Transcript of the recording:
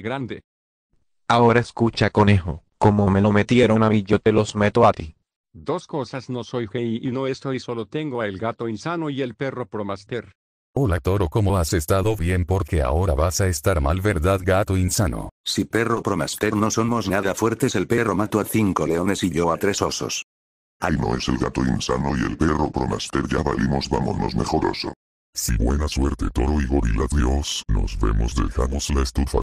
grande. Ahora escucha conejo, como me lo metieron a mí yo te los meto a ti. Dos cosas no soy gay y no estoy solo tengo a el gato insano y el perro promaster. Hola toro, ¿cómo has estado bien? Porque ahora vas a estar mal, ¿verdad, gato insano? Si perro promaster no somos nada fuertes, el perro mató a cinco leones y yo a tres osos. Ay no es el gato insano y el perro promaster ya valimos, vámonos mejoroso. Si buena suerte toro y gorila, adiós nos vemos, dejamos la estufa.